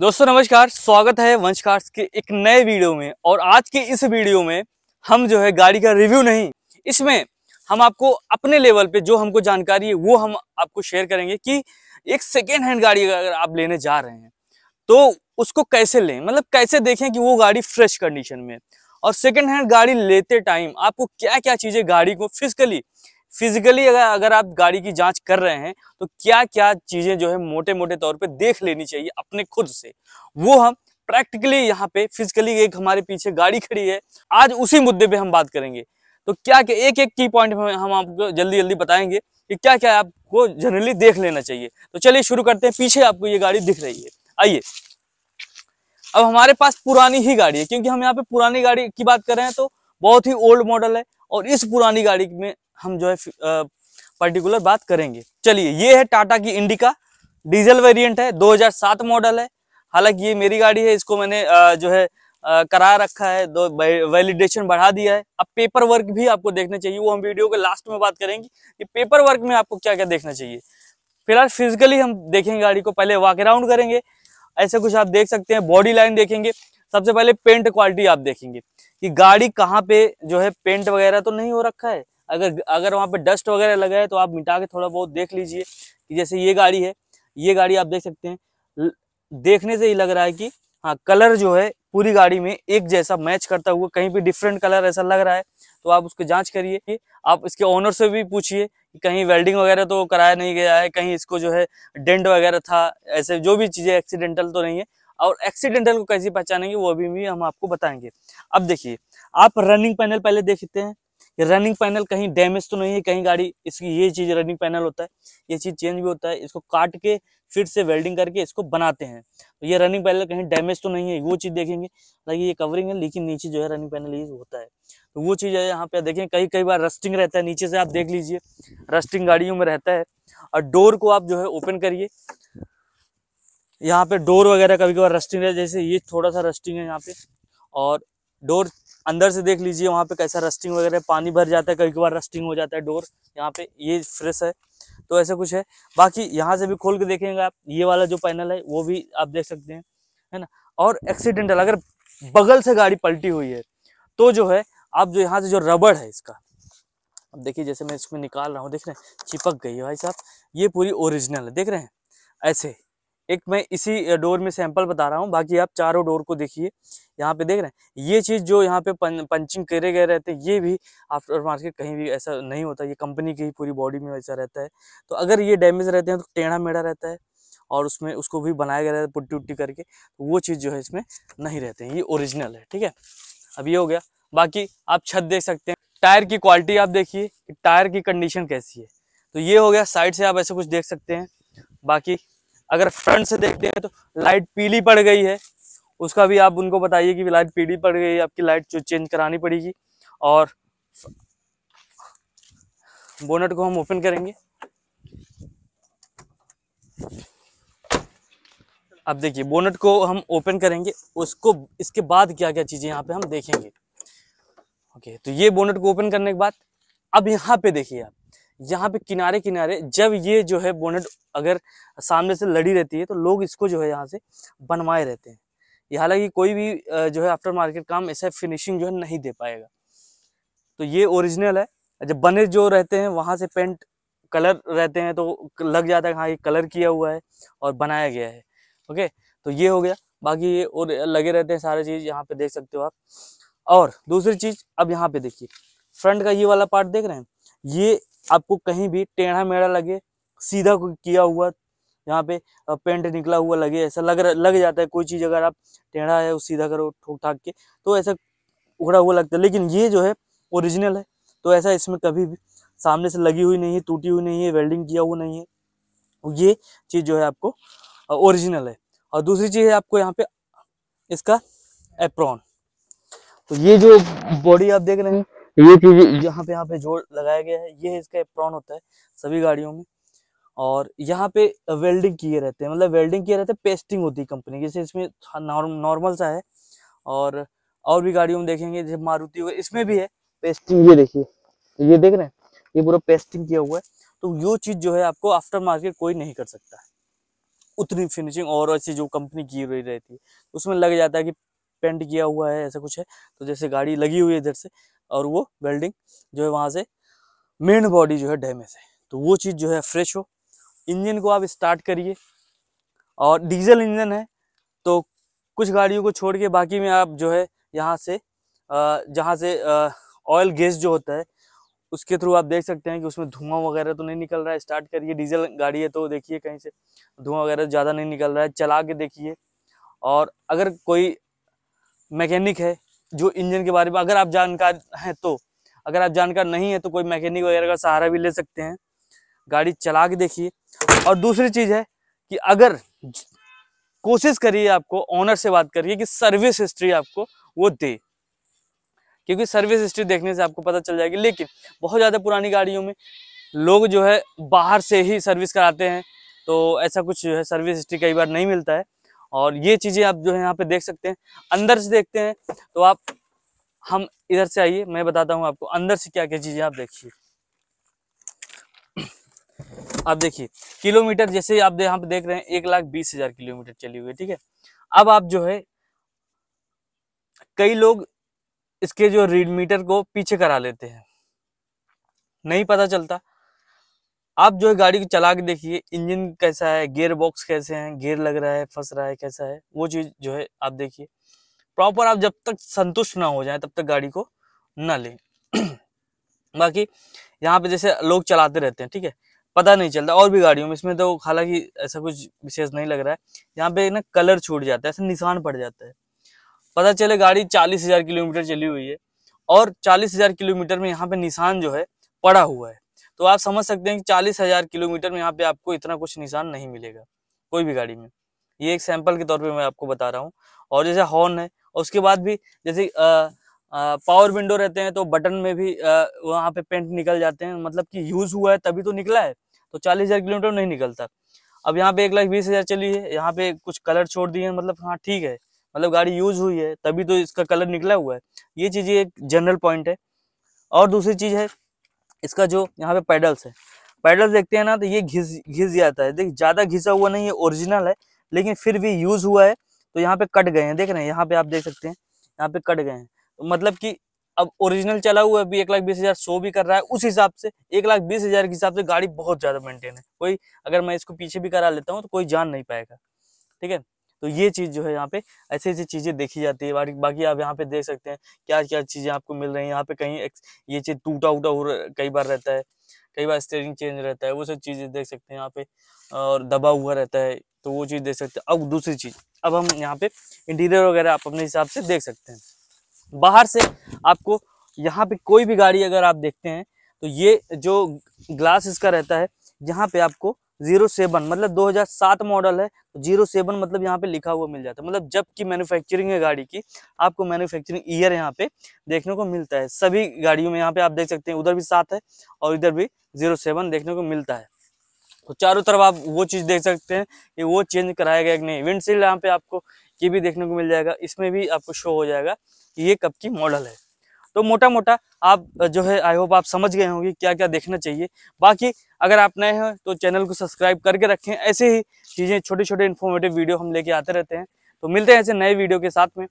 दोस्तों नमस्कार स्वागत है वंश कार्स के एक नए वीडियो में और आज के इस वीडियो में हम जो है गाड़ी का रिव्यू नहीं इसमें हम आपको अपने लेवल पे जो हमको जानकारी है वो हम आपको शेयर करेंगे कि एक सेकेंड हैंड गाड़ी अगर आप लेने जा रहे हैं तो उसको कैसे लें मतलब कैसे देखें कि वो गाड़ी फ्रेश कंडीशन में और सेकेंड हैंड गाड़ी लेते टाइम आपको क्या क्या चीज़ें गाड़ी को फिजिकली फिजिकली अगर अगर आप गाड़ी की जांच कर रहे हैं तो क्या क्या चीज़ें जो है मोटे मोटे तौर पे देख लेनी चाहिए अपने खुद से वो हम प्रैक्टिकली यहाँ पे फिजिकली एक हमारे पीछे गाड़ी खड़ी है आज उसी मुद्दे पे हम बात करेंगे तो क्या क्या एक एक की पॉइंट हम आपको जल्दी जल्दी बताएंगे कि क्या क्या आपको जनरली देख लेना चाहिए तो चलिए शुरू करते हैं पीछे आपको ये गाड़ी दिख रही है आइए अब हमारे पास पुरानी ही गाड़ी है क्योंकि हम यहाँ पे पुरानी गाड़ी की बात कर रहे हैं तो बहुत ही ओल्ड मॉडल है और इस पुरानी गाड़ी में हम जो है पर्टिकुलर बात करेंगे चलिए ये है टाटा की इंडिका डीजल वेरिएंट है 2007 मॉडल है हालांकि ये मेरी गाड़ी है इसको मैंने जो है करा रखा है दो वैलिडेशन बढ़ा दिया है अब पेपर वर्क भी आपको देखना चाहिए वो हम वीडियो के लास्ट में बात करेंगे कि पेपर वर्क में आपको क्या क्या देखना चाहिए फिलहाल फिजिकली हम देखेंगे गाड़ी को पहले वॉक राउंड करेंगे ऐसे कुछ आप देख सकते हैं बॉडी लाइन देखेंगे सबसे पहले पेंट क्वालिटी आप देखेंगे कि गाड़ी कहाँ पे जो है पेंट वगैरह तो नहीं हो रखा है अगर अगर वहाँ पे डस्ट वगैरह लगा है तो आप मिटा के थोड़ा बहुत देख लीजिए कि जैसे ये गाड़ी है ये गाड़ी आप देख सकते हैं देखने से ही लग रहा है कि हाँ कलर जो है पूरी गाड़ी में एक जैसा मैच करता हुआ कहीं भी डिफरेंट कलर ऐसा लग रहा है तो आप उसकी जाँच करिए आप इसके ओनर से भी पूछिए कहीं वेल्डिंग वगैरह तो कराया नहीं गया है कहीं इसको जो है डेंट वगैरह था ऐसे जो भी चीज़ें एक्सीडेंटल तो नहीं है और एक्सीडेंटल को कैसे पहचानेंगे वो भी, भी हम आपको बताएंगे अब देखिए आप रनिंग पैनल पहले देखते हैं रनिंग पैनल कहीं डैमेज तो नहीं है कहीं गाड़ी इसकी ये चीज़ रनिंग पैनल होता है ये चीज़ चेंज भी होता है इसको काट के फिर से वेल्डिंग करके इसको बनाते हैं तो ये रनिंग पैनल कहीं डैमेज तो नहीं है वो चीज़ देखेंगे हालांकि ये कवरिंग है लेकिन नीचे जो है रनिंग पैनल यूज होता है तो वो चीज़ है यहाँ पे देखें कई कई बार रस्टिंग रहता है नीचे से आप देख लीजिए रस्टिंग गाड़ियों में रहता है और डोर को आप जो है ओपन करिए यहाँ पे डोर वगैरह कभी कभार रस्टिंग है जैसे ये थोड़ा सा रस्टिंग है यहाँ पे और डोर अंदर से देख लीजिए वहाँ पे कैसा रस्टिंग वगैरह पानी भर जाता है कभी कभार रस्टिंग हो जाता है डोर यहाँ पे ये फ्रेश है तो ऐसा कुछ है बाकी यहाँ से भी खोल के देखेंगे आप ये वाला जो पैनल है वो भी आप देख सकते हैं है ना और एक्सीडेंटल अगर बगल से गाड़ी पलटी हुई है तो जो है आप जो यहाँ से जो रबड़ है इसका अब देखिए जैसे मैं इसमें निकाल रहा हूँ देख रहे हैं चिपक गई है भाई साहब ये पूरी ओरिजिनल है देख रहे हैं ऐसे एक मैं इसी डोर में सैंपल बता रहा हूँ बाकी आप चारों डोर को देखिए यहाँ पे देख रहे हैं ये चीज़ जो यहाँ पे पं, पंचिंग करे गए रहते हैं ये भी आफ्टर मार्केट कहीं भी ऐसा नहीं होता ये कंपनी की ही पूरी बॉडी में वैसा रहता है तो अगर ये डैमेज रहते हैं तो टेढ़ा मेढ़ा रहता है और उसमें उसको भी बनाया गया रहता है पुट्टी उट्टी करके तो वो चीज़ जो है इसमें नहीं रहते हैं ये ओरिजिनल है ठीक है अब ये हो गया बाकी आप छत देख सकते हैं टायर की क्वालिटी आप देखिए टायर की कंडीशन कैसी है तो ये हो गया साइड से आप ऐसे कुछ देख सकते हैं बाकी अगर फ्रंट से देखते हैं तो लाइट पीली पड़ गई है उसका भी आप उनको बताइए कि लाइट पीली पड़ गई है आपकी लाइट चेंज करानी पड़ेगी और बोनट को हम ओपन करेंगे अब देखिए बोनट को हम ओपन करेंगे उसको इसके बाद क्या क्या चीज़ें यहाँ पे हम देखेंगे ओके तो ये बोनट को ओपन करने के बाद अब यहाँ पे देखिए आप यहाँ पे किनारे किनारे जब ये जो है बोनेट अगर सामने से लड़ी रहती है तो लोग इसको जो है यहाँ से बनवाए रहते हैं हालांकि कोई भी जो है आफ्टर मार्केट काम ऐसा फिनिशिंग जो है नहीं दे पाएगा तो ये ओरिजिनल है जब बने जो रहते हैं वहाँ से पेंट कलर रहते हैं तो लग जाता है हाँ ये कलर किया हुआ है और बनाया गया है ओके तो ये हो गया बाकी ये और लगे रहते हैं सारे चीज़ यहाँ पे देख सकते हो आप और दूसरी चीज़ अब यहाँ पे देखिए फ्रंट का ये वाला पार्ट देख रहे हैं ये आपको कहीं भी टेढ़ा मेढ़ा लगे सीधा किया हुआ यहाँ पे पेंट निकला हुआ लगे ऐसा लग लग जाता है कोई चीज़ अगर आप टेढ़ा है उस सीधा करो ठोक ठाक के तो ऐसा उखड़ा हुआ लगता है लेकिन ये जो है ओरिजिनल है तो ऐसा इसमें कभी भी सामने से लगी हुई नहीं है टूटी हुई नहीं है वेल्डिंग किया हुआ नहीं है तो ये चीज़ जो है आपको ओरिजिनल है और दूसरी चीज़ है आपको यहाँ पे इसका एप्रॉन तो ये जो बॉडी आप देख रहे हैं ये चीज यहाँ पे यहाँ पे जोड़ लगाया गया है ये इसका प्रॉन होता है सभी गाड़ियों में और यहाँ पे वेल्डिंग किए रहते हैं मतलब वेल्डिंग किए रहते हैं पेस्टिंग होती है कंपनी जैसे इसमें नॉर्मल सा है और और भी गाड़ियों में देखेंगे जैसे मारुति हुआ इसमें भी है पेस्टिंग ये देखिए ये देख रहे हैं ये पूरा पेस्टिंग किया हुआ है तो यो चीज़ जो है आपको आफ्टर मार्केट कोई नहीं कर सकता है उतनी फिनिशिंग और ऐसी जो कंपनी की हुई रहती है उसमें लग जाता है कि पेंट किया हुआ है ऐसा कुछ है तो जैसे गाड़ी लगी हुई है इधर से और वो वेल्डिंग जो है वहाँ से मेन बॉडी जो है डैमेज है तो वो चीज़ जो है फ्रेश हो इंजन को आप स्टार्ट करिए और डीजल इंजन है तो कुछ गाड़ियों को छोड़ के बाकी में आप जो है यहाँ से जहाँ से ऑयल गैस जो होता है उसके थ्रू आप देख सकते हैं कि उसमें धुआं वगैरह तो नहीं निकल रहा है स्टार्ट करिए डीजल गाड़ी है तो देखिए कहीं से धुआं वगैरह ज़्यादा नहीं निकल रहा है चला के देखिए और अगर कोई मैकेनिक है जो इंजन के बारे में अगर आप जानकार हैं तो अगर आप जानकार नहीं है तो कोई मैकेनिक वगैरह का सहारा भी ले सकते हैं गाड़ी चला के देखिए और दूसरी चीज़ है कि अगर कोशिश करिए आपको ऑनर से बात करिए कि सर्विस हिस्ट्री आपको वो दे क्योंकि सर्विस हिस्ट्री देखने से आपको पता चल जाएगी लेकिन बहुत ज़्यादा पुरानी गाड़ियों में लोग जो है बाहर से ही सर्विस कराते हैं तो ऐसा कुछ जो है सर्विस हिस्ट्री कई बार नहीं मिलता है और ये चीज़ें आप जो है यहाँ पे देख सकते हैं अंदर से देखते हैं तो आप हम इधर से आइए मैं बताता हूँ आपको अंदर से क्या क्या चीज़ें आप देखिए आप देखिए किलोमीटर जैसे आप यहाँ पे देख रहे हैं एक लाख बीस हजार किलोमीटर चली हुई है ठीक है अब आप जो है कई लोग इसके जो रीड मीटर को पीछे करा लेते हैं नहीं पता चलता आप जो है गाड़ी को चला के देखिए इंजन कैसा है गेयर बॉक्स कैसे हैं गेयर लग रहा है फंस रहा है कैसा है वो चीज़ जो है आप देखिए प्रॉपर आप जब तक संतुष्ट ना हो जाए तब तक गाड़ी को ना लें बाकी यहाँ पे जैसे लोग चलाते रहते हैं ठीक है पता नहीं चलता और भी गाड़ियों में इसमें तो हालांकि ऐसा कुछ विशेष नहीं लग रहा है यहाँ पे ना कलर छूट जाता है ऐसा निशान पड़ जाता है पता चले गाड़ी चालीस हजार किलोमीटर चली हुई है और चालीस हजार किलोमीटर में यहाँ पे निशान जो है पड़ा हुआ है तो आप समझ सकते हैं कि चालीस हजार किलोमीटर में यहाँ पे आपको इतना कुछ निशान नहीं मिलेगा कोई भी गाड़ी में ये एक सैंपल के तौर पे मैं आपको बता रहा हूँ और जैसे हॉर्न है उसके बाद भी जैसे पावर विंडो रहते हैं तो बटन में भी वहाँ पे पेंट निकल जाते हैं मतलब कि यूज़ हुआ है तभी तो निकला है तो चालीस हज़ार किलोमीटर नहीं निकलता अब यहाँ पे एक लाख बीस हज़ार चली है यहाँ पे कुछ कलर छोड़ दिए हैं मतलब हाँ ठीक है मतलब गाड़ी यूज़ हुई है तभी तो इसका कलर निकला हुआ है ये चीज़ एक जनरल पॉइंट है और दूसरी चीज़ है इसका जो यहाँ पे पैडल्स है पैडल देखते हैं ना तो ये घिस घिस जाता है देख ज़्यादा घिसा हुआ नहीं है ओरिजिनल है लेकिन फिर भी यूज़ हुआ है तो यहाँ पे कट गए हैं देख रहे हैं यहाँ पे आप देख सकते हैं यहाँ पे कट गए हैं तो मतलब कि अब ओरिजिनल चला हुआ है अभी एक लाख बीस हज़ार शो भी कर रहा है उस हिसाब से एक लाख बीस हज़ार के हिसाब से गाड़ी बहुत ज़्यादा मेंटेन है कोई अगर मैं इसको पीछे भी करा लेता हूँ तो कोई जान नहीं पाएगा ठीक है तो ये चीज़ जो है यहाँ पे ऐसी ऐसी चीज़ें देखी जाती है बाकी आप यहाँ पे देख सकते हैं क्या क्या चीज़ें आपको मिल रही हैं यहाँ पे कहीं ये चीज़ टूटा उटा हो कई बार रहता है कई बार स्टेयरिंग चेंज रहता है वो सब चीज़ें देख सकते हैं यहाँ पे और दबा हुआ रहता है तो वो चीज़ देख सकते हैं अब दूसरी चीज़ अब हम यहाँ पे इंटीरियर वगैरह आप अपने हिसाब से देख सकते हैं बाहर से आपको यहाँ पे कोई भी गाड़ी अगर आप देखते हैं तो ये जो ग्लास इसका रहता है यहाँ पे आपको जीरो सेवन मतलब 2007 मॉडल है तो जीरो सेवन मतलब यहाँ पे लिखा हुआ मिल जाता है मतलब जब की मैन्युफैक्चरिंग है गाड़ी की आपको मैन्युफैक्चरिंग ईयर यहाँ पे देखने को मिलता है सभी गाड़ियों में यहाँ पे आप देख सकते हैं उधर भी सात है और इधर भी जीरो सेवन देखने को मिलता है तो चारों तरफ आप वो चीज़ देख सकते हैं कि वो चेंज कराया गया कि नहीं विंडशील्ड यहाँ पे आपको ये भी देखने को मिल जाएगा इसमें भी आपको शो हो जाएगा कि ये कब की मॉडल है तो मोटा मोटा आप जो है आई होप आप समझ गए होंगे क्या क्या देखना चाहिए बाकी अगर आप नए हैं तो चैनल को सब्सक्राइब करके रखें ऐसे ही चीज़ें छोटे छोटे इन्फॉर्मेटिव वीडियो हम लेके आते रहते हैं तो मिलते हैं ऐसे नए वीडियो के साथ में